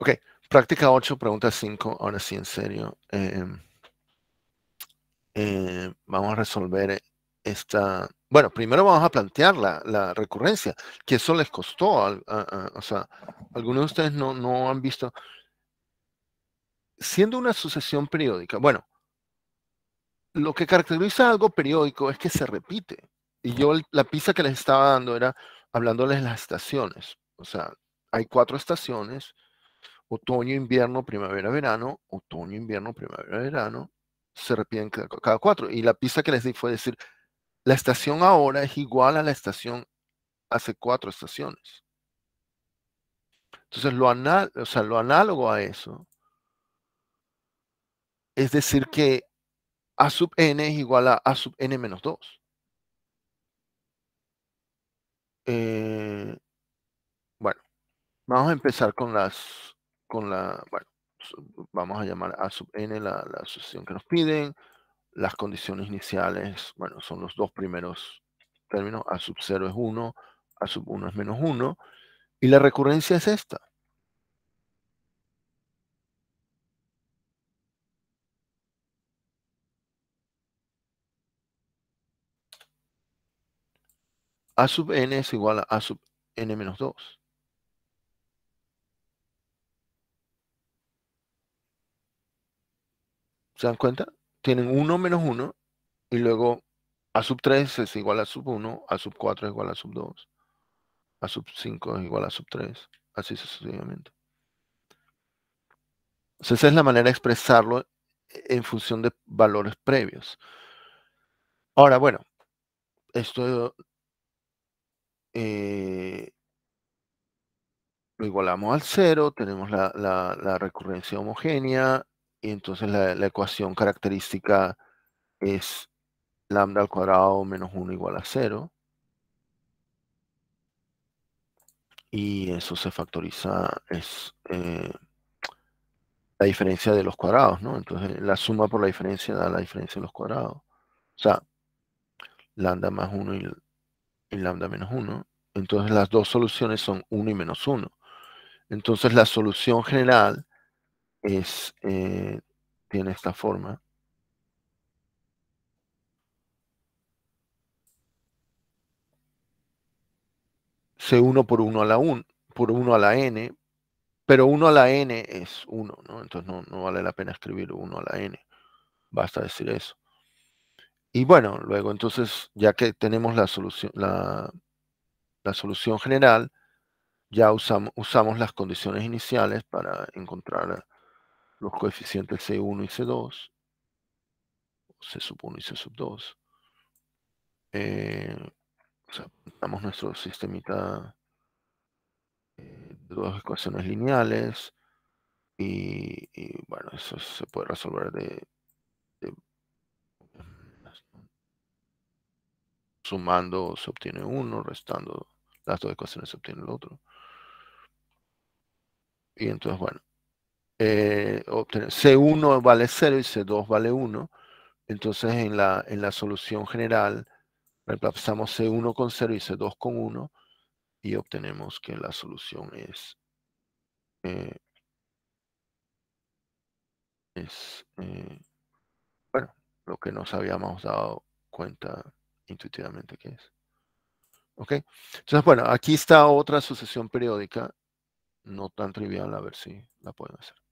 Ok, práctica 8, pregunta 5. Ahora sí, en serio. Em, eh, vamos a resolver esta... Bueno, primero vamos a plantear la, la recurrencia, que eso les costó. o sea, algunos de ustedes no, no han visto... Siendo una sucesión periódica, bueno, lo que caracteriza algo periódico es que se repite. Y yo la pista que les estaba dando era hablándoles las estaciones. O sea, hay cuatro estaciones, otoño, invierno, primavera, verano, otoño, invierno, primavera, verano, se repiten cada cuatro. Y la pista que les di fue decir, la estación ahora es igual a la estación hace cuatro estaciones. Entonces, lo, o análogo a eso es decir que A sub n es igual a A sub n menos 2. Eh, bueno, vamos a empezar con las con la, bueno, vamos a llamar A sub n la, sucesión que nos piden. Las condiciones iniciales, bueno, son los dos primeros términos. A sub 0 es 1, A sub 1 es menos 1. Y la recurrencia es esta. A sub n es igual a A sub n menos 2. ¿Se dan cuenta? Tienen 1 menos 1 y luego a sub 3 es igual a sub 1, a sub 4 es igual a sub 2, a sub 5 es igual a sub 3, así sucesivamente. Entonces esa es la manera de expresarlo en función de valores previos. Ahora, bueno, esto eh, lo igualamos al 0, tenemos la, la recurrencia homogénea, y entonces la, ecuación característica es lambda al cuadrado menos 1 igual a 0. Y eso se factoriza, es eh, la diferencia de los cuadrados, ¿no? Entonces la suma por la diferencia da la diferencia de los cuadrados. O sea, lambda más 1 y, lambda menos 1. Entonces las dos soluciones son 1 y menos 1. Entonces la solución general eh, tiene esta forma. C1 por 1 a la 1, por 1 a la n, pero 1 a la n es 1, Entonces no, vale la pena escribir 1 a la n, basta decir eso. Y bueno, luego entonces, ya que tenemos la solución, la, solución general, ya usamos, usamos las condiciones iniciales para encontrar los coeficientes C1 y C2, C1 y C2, eh, o sea, damos nuestro sistemita eh, de dos ecuaciones lineales y, bueno, eso se puede resolver de sumando se obtiene uno, restando las dos ecuaciones se obtiene el otro. Y entonces, bueno, eh, C1 vale 0 y C2 vale 1. Entonces en la, en la solución general reemplazamos C1 con 0 y C2 con 1 y obtenemos que la solución es, eh, eh, bueno, lo que nos habíamos dado cuenta intuitivamente que es. ¿Ok? Entonces, bueno, aquí está otra sucesión periódica, no tan trivial, a ver si la pueden hacer.